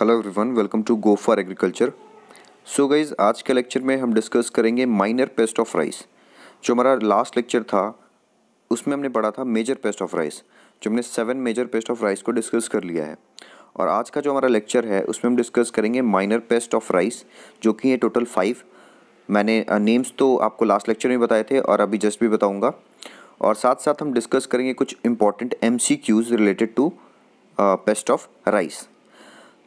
Hello everyone welcome to go for agriculture so guys आज के lecture में हम डिस्कस करेंगे माइनर पेस्ट ऑफ राइस जो हमारा लास्ट लेक्चर था उसमें हमने पढ़ा था मेजर पेस्ट ऑफ राइस जो हमने seven major pest of rice को डिस्कस कर लिया है और आज का जो हमारा लेक्चर है उसमें हम डिस्कस करेंगे माइनर पेस्ट ऑफ राइस जो कि है टोटल फाइव मैंने नेम्स तो आपको लास्ट लेक्चर में बताए थे और अभी जस्ट भी बताऊँगा और साथ साथ हम डिस्कस करेंगे कुछ important M related to pest of rice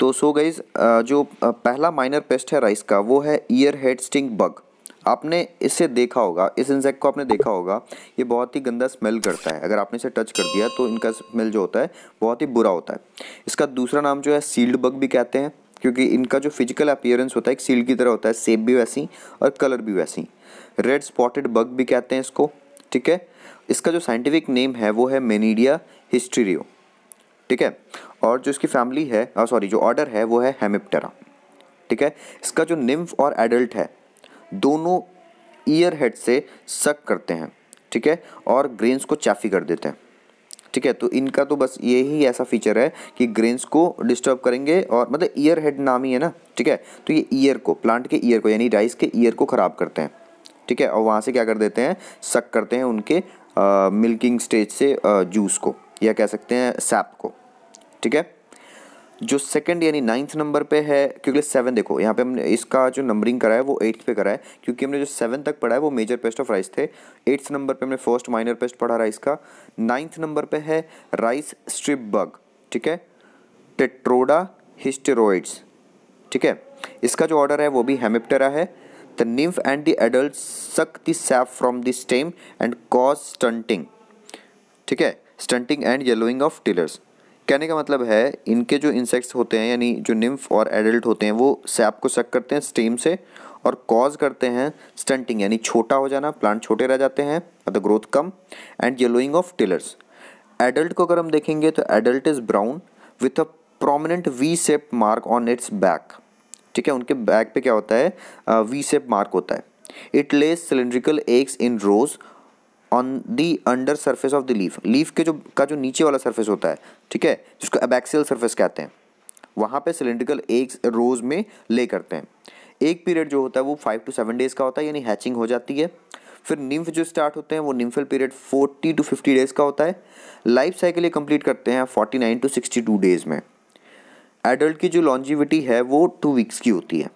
तो सो गईज जो पहला माइनर पेस्ट है राइस का वो है ईयर हेड स्टिंग बग आपने इसे देखा होगा इस इंसेक्ट को आपने देखा होगा ये बहुत ही गंदा स्मेल करता है अगर आपने इसे टच कर दिया तो इनका स्मेल जो होता है बहुत ही बुरा होता है इसका दूसरा नाम जो है सील्ड बग भी कहते हैं क्योंकि इनका जो फिजिकल अपियरेंस होता है एक सील्ड की तरह होता है सेप भी वैसी और कलर भी वैसी रेड स्पॉटेड बग भी कहते हैं इसको ठीक है इसका जो साइंटिफिक नेम है वो है मेनीडिया हिस्ट्रीरियो ठीक है और जो इसकी फैमिली है सॉरी जो ऑर्डर है वो है हेमिप्टेरा ठीक है इसका जो निम्फ और एडल्ट है दोनों ईयर हेड से सक करते हैं ठीक है और ग्रेन्स को चाफी कर देते हैं ठीक है तो इनका तो बस यही ऐसा फीचर है कि ग्रेन्स को डिस्टर्ब करेंगे और मतलब ईयर हेड नाम ही है ना ठीक है तो ये ईयर को प्लांट के ईयर को यानी राइस के ईयर को ख़राब करते हैं ठीक है और वहाँ से क्या कर देते हैं सक करते हैं उनके मिल्किंग स्टेज से जूस को या कह सकते हैं सैप को ठीक है जो सेकंड यानी नाइन्थ नंबर पे है क्योंकि सेवन देखो यहाँ पे हमने इसका जो नंबरिंग करा है वो एट्थ पे करा है क्योंकि हमने जो सेवन तक पढ़ा है वो मेजर पेस्ट ऑफ राइस थे एट्थ नंबर पे हमने फर्स्ट माइनर पेस्ट पढ़ा राइस का नाइन्थ नंबर पे है राइस स्ट्रिप बग ठीक है टेट्रोडा हिस्टेरोइड्स ठीक है इसका जो ऑर्डर है वो भी हेमिप्टेरा है the nymph and the adult suck the sap from the stem and cause stunting ठीक है stunting and yellowing of tillers कहने का मतलब है इनके जो इंसेक्ट्स होते हैं यानी जो निम्फ और एडल्ट होते हैं वो सैप को सक करते हैं स्टेम से और कॉज करते हैं स्टंटिंग यानी छोटा हो जाना प्लांट छोटे रह जाते हैं मतलब ग्रोथ कम and yellowing of tillers adult को अगर हम देखेंगे तो adult is brown with a prominent V shape mark on its back ठीक है उनके बैक पे क्या होता है वी सेप मार्क होता है it lays cylindrical eggs in rows on the under surface of the leaf leaf के जो का जो नीचे वाला सर्फेस होता है ठीक है जिसको एबैक्सियल सर्फेस कहते हैं वहाँ पे सिलेंड्रिकल एग्स रोज में ले करते हैं एक पीरियड जो होता है वो फाइव टू सेवन डेज़ का होता है यानी हैचिंग हो जाती है फिर निम्फ जो स्टार्ट होते हैं वो nymphal period forty to fifty days का होता है लाइफ साइकिल ये कंप्लीट करते हैं forty nine to sixty two days में एडल्ट की जो लॉन्जिविटी है वो टू वीक्स की होती है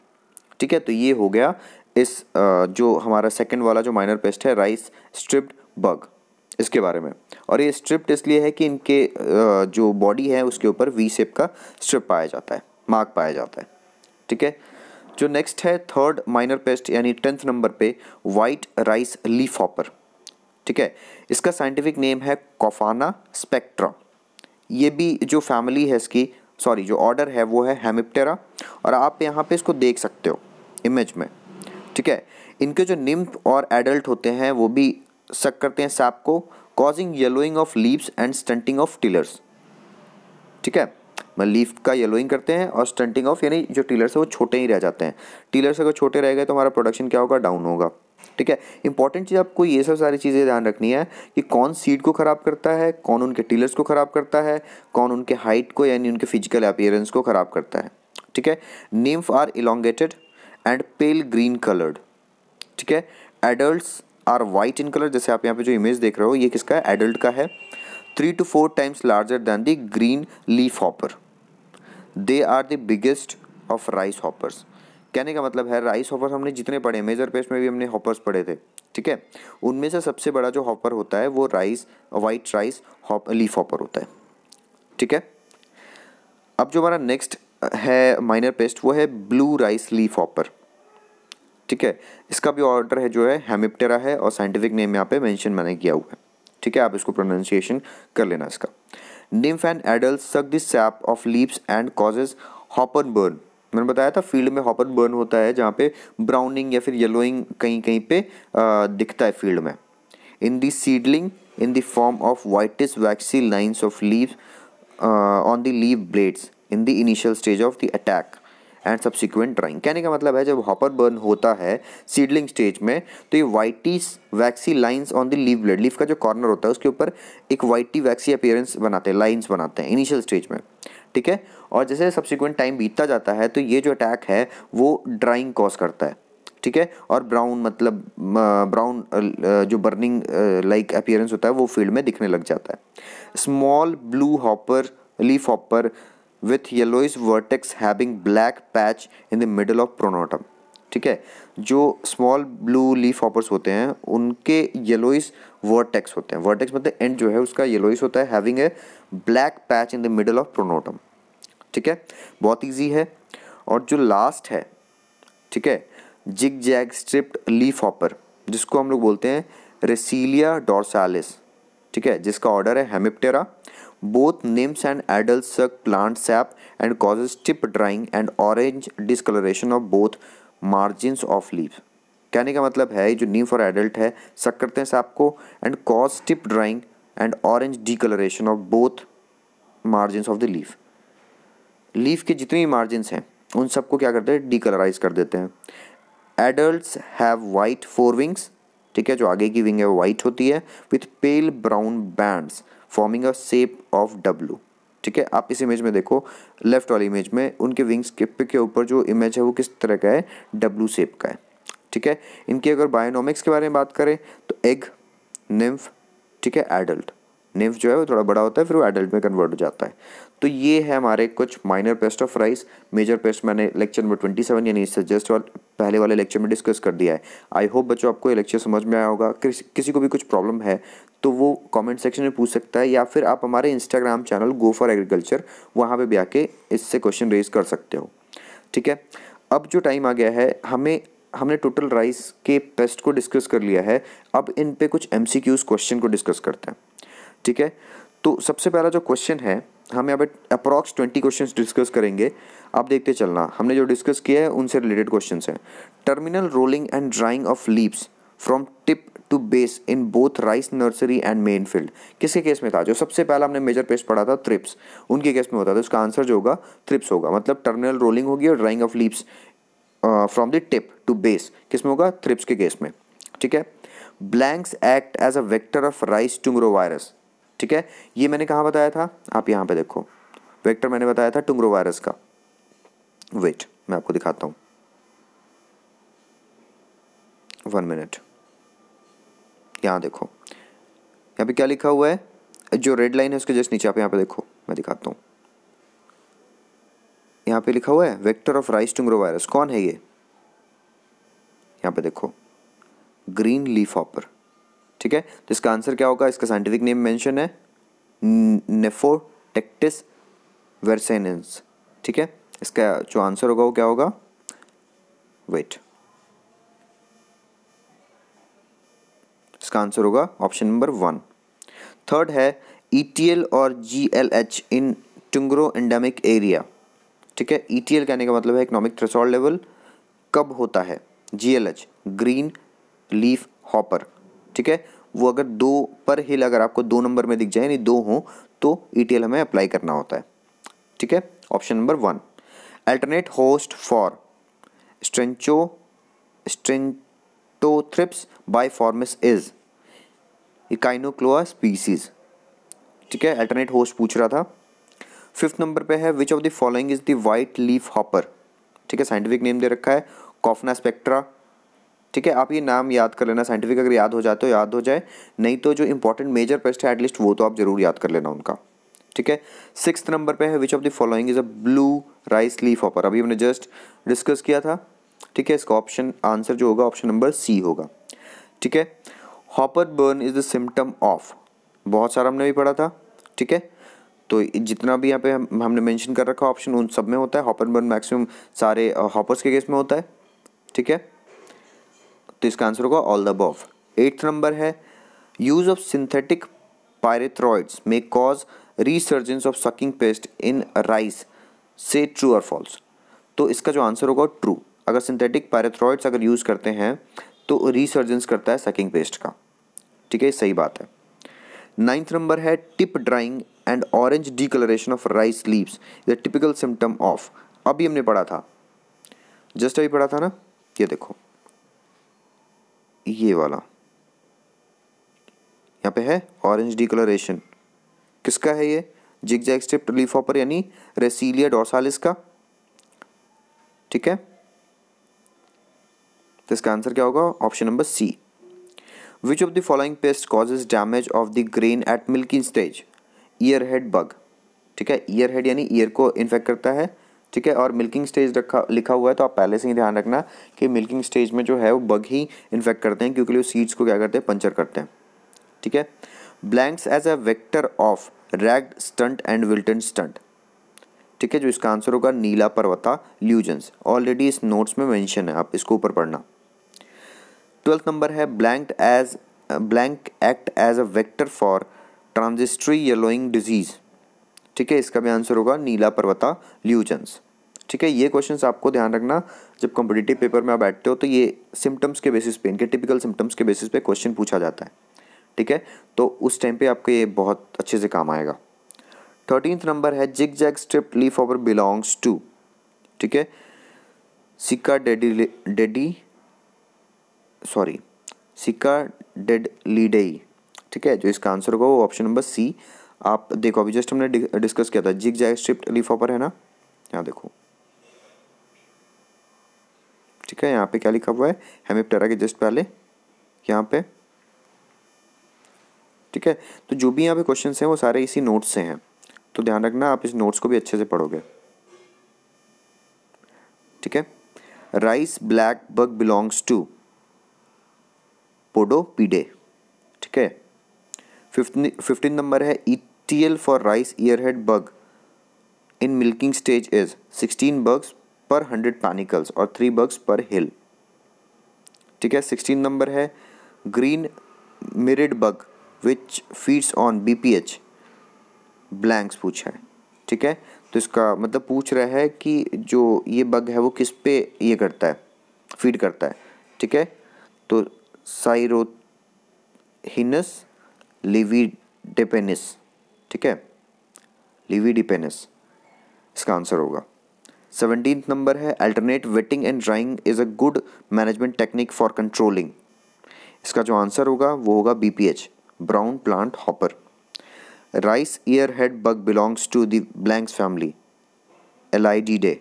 ठीक है तो ये हो गया इस जो हमारा सेकेंड वाला जो माइनर पेस्ट है राइस स्ट्रिप्ड बग इसके बारे में और ये स्ट्रिप्ट इसलिए है कि इनके जो बॉडी है उसके ऊपर वी सेप का स्ट्रिप पाया जाता है मार्क पाया जाता है ठीक है जो नेक्स्ट है थर्ड माइनर पेस्ट यानी टेंथ नंबर पे वाइट राइस लीफ हॉपर ठीक है इसका साइंटिफिक नेम है कोफाना स्पेक्ट्रा ये भी जो फैमिली है इसकी सॉरी जो ऑर्डर है वो है हेमिप्टेरा और आप यहाँ पे इसको देख सकते हो इमेज में ठीक है इनके जो निम्फ और एडल्ट होते हैं वो भी सक करते हैं साप को causing yellowing of leaves and stunting of tillers ठीक है मतलब लीफ का येलोइंग करते हैं और स्टंटिंग ऑफ यानी जो टीलर्स है वो छोटे ही रह जाते हैं टीलर्स अगर छोटे रह गए तो हमारा प्रोडक्शन क्या होगा डाउन होगा ठीक है इंपॉर्टेंट चीज़ आपको ये सब सारी चीज़ें ध्यान रखनी है कि कौन सीड को ख़राब करता है कौन उनके टीलर्स को ख़राब करता है कौन उनके हाइट को यानी उनके फिजिकल अपियरेंस को ख़राब करता है ठीक है nymph are elongated and pale green coloured ठीक है adult are white in colour जैसे आप यहाँ पे जो इमेज देख रहे हो ये किसका है एडल्ट का है three two four times larger than the green leaf hopper they are the biggest of rice hoppers कहने का मतलब है राइस हॉपर्स हमने जितने पढ़े मेजर पेस्ट में भी हमने हॉपर्स पढ़े थे ठीक है उनमें से सबसे बड़ा जो हॉपर होता है वो rice white rice hop leaf hopper होता है ठीक है अब जो हमारा नेक्स्ट है माइनर पेस्ट वो है ब्लू राइस लीफ हॉपर ठीक है इसका भी ऑर्डर है जो है हेमिप्टेरा है और साइंटिफिक नेम यहाँ पे मेंशन मैंने किया हुआ है ठीक है आप इसको प्रोनाउंसिएशन कर लेना इसका nymph and adult suck the sap of leaves and causes hopper burn मैंने बताया था फील्ड में हॉपन बर्न होता है जहाँ पे ब्राउनिंग या फिर येलोइंग कहीं कहीं पे आ, दिखता है फील्ड में in the seedling in the form of whitish waxy lines of leaf on the leaf blades in the initial stage of the attack and subsequent drying कहने का मतलब है जब हॉपर बर्न होता है सीडलिंग स्टेज में तो ये whitish waxy lines on the leaf blade leaf का जो कॉर्नर होता है उसके ऊपर एक वाइटी वैक्सी अपेयरेंस बनाते हैं लाइन्स बनाते हैं इनिशियल स्टेज में ठीक है और जैसे सब्सिक्वेंट टाइम बीतता जाता है तो ये जो अटैक है वो ड्राइंग कॉज करता है ठीक है और ब्राउन मतलब ब्राउन जो बर्निंग लाइक अपियरेंस होता है वो फील्ड में दिखने लग जाता है small blue hopper leaf hopper with yellowish vertex having black patch in the middle of pronotum ठीक है जो स्मॉल ब्लू लीफ ऑपर्स होते हैं उनके येलोइस वर्टेक्स होते हैं वर्टेक्स मतलब एंड जो है उसका येलोइस होता है having a black patch in the middle of pronotum ठीक है बहुत इजी है और जो लास्ट है ठीक है zigzag striped leaf hopper जिसको हम लोग बोलते हैं रेसीलिया डोरसालिस ठीक है जिसका ऑर्डर है Hemiptera Both nymphs and adults suck plant sap and causes tip drying and orange discoloration of both margins of leaves. कहने का मतलब है जो नीम फॉर एडल्ट है सक करते हैं सैप को and cause tip drying and orange colouration of both margin of the leaf leaf के जितनी मार्जिनस हैं उन सबको क्या करते हैं कलराइज कर देते हैं adult have white fore wings ठीक है जो आगे की विंग है वो वाइट होती है with pale brown bands forming a shape of W ठीक है आप इस इमेज में देखो लेफ्ट वाली इमेज में उनके विंग्स के के ऊपर जो इमेज है वो किस तरह का है डब्लू शेप का है ठीक है इनकी अगर बायोनॉमिक्स के बारे में बात करें तो एग निम्फ ठीक है एडल्ट निम्फ जो है वो थोड़ा बड़ा होता है फिर वो एडल्ट में कन्वर्ट हो जाता है तो ये है हमारे कुछ minor pest of rice major pest मैंने लेक्चर नंबर ट्वेंटी सेवन यानी इससे जस्ट पहले वाले लेक्चर में डिस्कस कर दिया है आई होप बच्चों आपको ये लेक्चर समझ में आया होगा किस, किसी को भी कुछ प्रॉब्लम है तो वो कमेंट सेक्शन में पूछ सकता है या फिर आप हमारे Instagram channel go for agriculture वहाँ पर भी आके इससे क्वेश्चन रेज कर सकते हो ठीक है अब जो टाइम आ गया है हमें हमने टोटल राइस के पेस्ट को डिस्कस कर लिया है अब इन पे कुछ एम क्वेश्चन को डिस्कस करते हैं ठीक है तो सबसे पहला जो क्वेश्चन है हम यहाँ पे अप्रॉक्स ट्वेंटी क्वेश्चन डिस्कस करेंगे आप देखते चलना हमने जो डिस्कस किया है उनसे रिलेटेड क्वेश्चन हैं terminal rolling and drying of leaves from tip to base in both rice nursery and main field किसके केस में था जो सबसे पहला हमने मेजर पेस्ट पढ़ा था थ्रिप्स उनके केस में होता था तो उसका आंसर जो होगा थ्रिप्स होगा मतलब टर्मिनल रोलिंग होगी और drying of leaves from the tip to base किस में होगा थ्रिप्स के केस में ठीक है blanks act as a vector of rice tungro virus ठीक है ये मैंने कहाँ बताया था आप यहाँ पे देखो वेक्टर मैंने बताया था टुंगरो वायरस का वेट मैं आपको दिखाता हूँ वन मिनट यहाँ देखो यहाँ पे क्या लिखा हुआ है जो रेड लाइन है उसके जस्ट नीचे आप यहाँ पे देखो मैं दिखाता हूँ यहाँ पे लिखा हुआ है vector of rice tungro virus कौन है ये यहाँ पे देखो ग्रीन लीफ ऑपर ठीक है तो इसका आंसर क्या होगा इसका साइंटिफिक नेम मेंशन है नेफोटेक्टिस वर्सेनेंस ठीक है इसका जो आंसर होगा वो क्या होगा वेट इसका आंसर होगा ऑप्शन नंबर वन थर्ड है ई e और जी इन टुंगरो एंडेमिक एरिया ठीक है ई e कहने का मतलब है इकोनॉमिक थ्रेसोल्ड लेवल कब होता है जी ग्रीन लीफ हॉपर ठीक है वो अगर दो पर हिल अगर आपको दो नंबर में दिख जाए यानी दो हो तो ई e हमें अप्लाई करना होता है ठीक है option number one alternate host for stencho stenchaetothrips biformis is echinochloa species ठीक है अल्टरनेट होस्ट पूछ रहा था फिफ्थ नंबर पे है which of the following is the white leaf hopper ठीक है साइंटिफिक नेम दे रखा है कॉफना स्पेक्ट्रा ठीक है आप ये नाम याद कर लेना साइंटिफिक अगर याद हो जाए तो याद हो जाए नहीं तो जो इंपॉर्टेंट मेजर पेस्ट है एटलीस्ट वो तो आप ज़रूर याद कर लेना उनका ठीक है सिक्स नंबर पे है which of the following is a blue rice leaf hopper अभी हमने जस्ट डिस्कस किया था ठीक है इसका ऑप्शन आंसर जो होगा ऑप्शन नंबर सी होगा ठीक है hopper burn is the symptom of बहुत सारा हमने भी पढ़ा था ठीक है तो जितना भी यहाँ पे हम हमने मेंशन कर रखा ऑप्शन उन सब में होता है हॉपर बर्न मैक्सिमम सारे हॉपर्स के केस में होता है ठीक है तो इसका आंसर होगा all the above eighth number है use of synthetic pyrethroids may cause resurgence of sucking pest in rice से ट्रू और फॉल्स तो इसका जो आंसर होगा ट्रू अगर सिंथेटिक पैरेथ्रॉइड्स अगर यूज़ करते हैं तो रिसर्जेंस करता है सकिंग पेस्ट का ठीक है सही बात है नाइन्थ नंबर है tip drying and orange discolouration of rice leaves the typical symptom of अभी हमने पढ़ा था जस्ट अभी पढ़ा था ना ये देखो ये वाला यहाँ पे है ऑरेंज डी कलरेशन किसका है ये zigzag strip leaf hopper यानी रेसीलिया डोसालिस का ठीक है तो इसका आंसर क्या होगा option number C which of the following pest causes damage of the grain at milking stage ear head bug ठीक है ईयर हेड यानी ईयर को इन्फेक्ट करता है ठीक है और मिल्किंग स्टेज रखा लिखा हुआ है तो आप पहले से ही ध्यान रखना कि मिल्किंग स्टेज में जो है वो बग ही इन्फेक्ट करते हैं क्योंकि वो सीड्स को क्या करते हैं पंचर करते हैं ठीक है blanks as a vector of ragged stunt and wilton stunt ठीक है जो इसका आंसर होगा नीला पर्वता ल्यूजन्स ऑलरेडी इस नोट्स में मेंशन है आप इसको ऊपर पढ़ना ट्वेल्थ नंबर है blank as blank act as a vector for transitory yellowing disease ठीक है इसका भी आंसर होगा नीला पर्वता ल्यूजन्स ठीक है ये क्वेश्चन आपको ध्यान रखना जब कॉम्पिटेटिव पेपर में आप बैठते हो तो ये सिम्टम्स के बेसिस पे इनके टिपिकल सिम्टम्स के बेसिस पे क्वेश्चन पूछा जाता है ठीक है तो उस टाइम पे आपको ये बहुत अच्छे से काम आएगा थर्टीनथ नंबर है zigzag strip leaf hopper belongs to ठीक है cicadellidae sorry cicadellidae ठीक है जो इसका आंसर होगा वो ऑप्शन नंबर सी आप देखो अभी जस्ट हमने डिस्कस किया था zigzag strip leaf hopper है ना यहाँ देखो ठीक है यहाँ पे क्या लिखा हुआ है हेमिप्टेरा के जस्ट पहले यहाँ पे ठीक है तो जो भी यहाँ पे क्वेश्चन हैं वो सारे इसी नोट्स से हैं तो ध्यान रखना आप इस नोट्स को भी अच्छे से पढ़ोगे ठीक है rice black bug belongs to podopidae ठीक है फिफ्टीन फिफ्टीन नंबर है E T L for rice ear head bug in milking stage is sixteen bugs per hundred panicles और थ्री बग्स पर हिल ठीक है सिक्सटीन नंबर है green mirid bug which feeds on B P H blanks पूछा है ठीक है तो इसका मतलब पूछ रहा है कि जो ये बग है वो किस पे ये करता है फीड करता है ठीक है तो लिवी डिपेनिस ठीक है लिविडिपेनिस इसका आंसर होगा सेवनटीन नंबर है alternate wetting and drying is a good management technique for controlling इसका जो आंसर होगा वो होगा B P H brown plant hopper. Rice head bug belongs to the blanks family. L I D day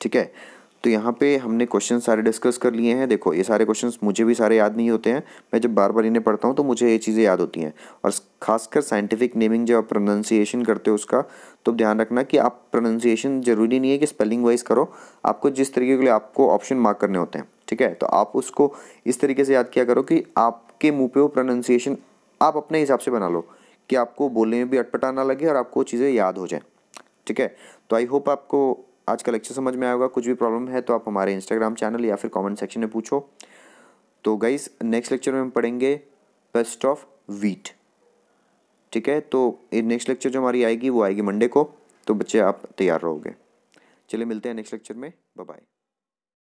ठीक है तो यहाँ पे हमने क्वेश्चन सारे डिस्कस कर लिए हैं देखो ये सारे क्वेश्चन मुझे भी सारे याद नहीं होते हैं मैं जब बार बार इन्हें पढ़ता हूँ तो मुझे ये चीज़ें याद होती हैं और खासकर साइंटिफिक नेमिंग जब आप प्रोनाउंसिएशन करते हो उसका तो ध्यान रखना कि आप प्रोनाउंसिएशन ज़रूरी नहीं है कि स्पेलिंग वाइज करो आपको जिस तरीके के लिए आपको ऑप्शन मार्क करने होते हैं ठीक है तो आप उसको इस तरीके से याद किया करो कि आप आपके मुंह पे वो प्रोनाउंसिएशन आप अपने हिसाब से बना लो कि आपको बोलने में भी अटपटा ना लगे और आपको चीज़ें याद हो जाएँ ठीक है तो आई होप आपको आज का लेक्चर समझ में आएगा कुछ भी प्रॉब्लम है तो आप हमारे इंस्टाग्राम चैनल या फिर कॉमेंट सेक्शन में पूछो तो गाइस नेक्स्ट लेक्चर में हम पढ़ेंगे बेस्ट ऑफ वीट ठीक है तो नेक्स्ट लेक्चर जो हमारी आएगी वो आएगी मंडे को तो बच्चे आप तैयार रहोगे चलिए मिलते हैं नेक्स्ट लेक्चर में बाय